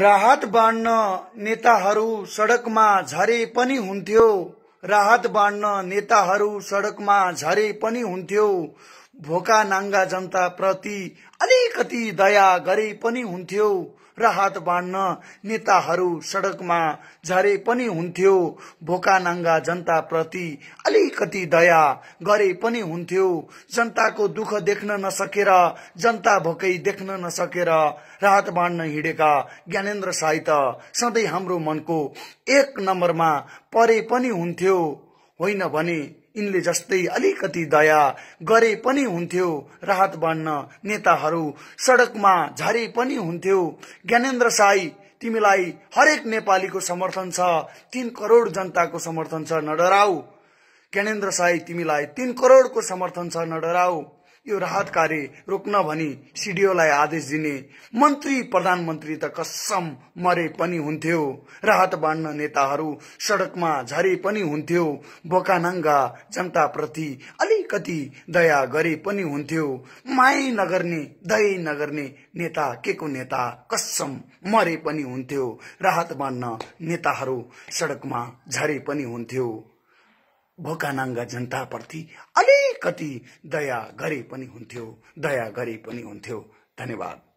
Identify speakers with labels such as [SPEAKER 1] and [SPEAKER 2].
[SPEAKER 1] राहत बाँड्न नेताहरू सडकमा झरे पनि हुन्थ्यो राहत बाँड्न नेताहरू सडकमा झरे पनि हुन्थ्यो भोका नाङ्गा जनताप्रति अलिकति दया गरे पनि हुन्थ्यो राहत बाँड्न नेताहरू सडकमा झरे पनि हुन्थ्यो भोकानाङ्गा जनताप्रति अलिकति दया गरे पनि हुन्थ्यो जनताको दुःख देख्न नसकेर जनता भोकै देख्न नसकेर राहत बाँड्न हिँडेका ज्ञानेन्द्र साहित्य त सधैँ हाम्रो मनको एक नम्बरमा परे पनि हुन्थ्यो होइन भने यिनले जस्तै अलिकति दया गरे पनि हुन्थ्यो राहत बन्न नेताहरू सडकमा झरे पनि हुन्थ्यो ज्ञानेन्द्र साई तिमीलाई हरेक नेपालीको समर्थन छ तीन करोड जनताको समर्थन छ नडराऊ ज्ञानेन्द्र साई तिमीलाई तीन करोडको समर्थन छ नडराऊ यो राहत कार्य रोक्न भनी सिडिओलाई आदेश दिने मन्त्री प्रधानमन्त्री त कसम मरे पनि हुन्थ्यो राहत बाँड्न नेताहरू सडकमा झरे पनि हुन्थ्यो बोकानाङ्गा प्रति अलिकति दया गरे पनि हुन्थ्यो माय नगर्ने दय नगर्ने नेता के को नेता कसम मरे पनि हुन्थ्यो राहत बाँड्न नेताहरू सडकमा झरे पनि हुन्थ्यो भोकानाङ्गा जनताप्रति अलिकति दया गरे पनि हुन्थ्यो दया गरे पनि हुन्थ्यो धन्यवाद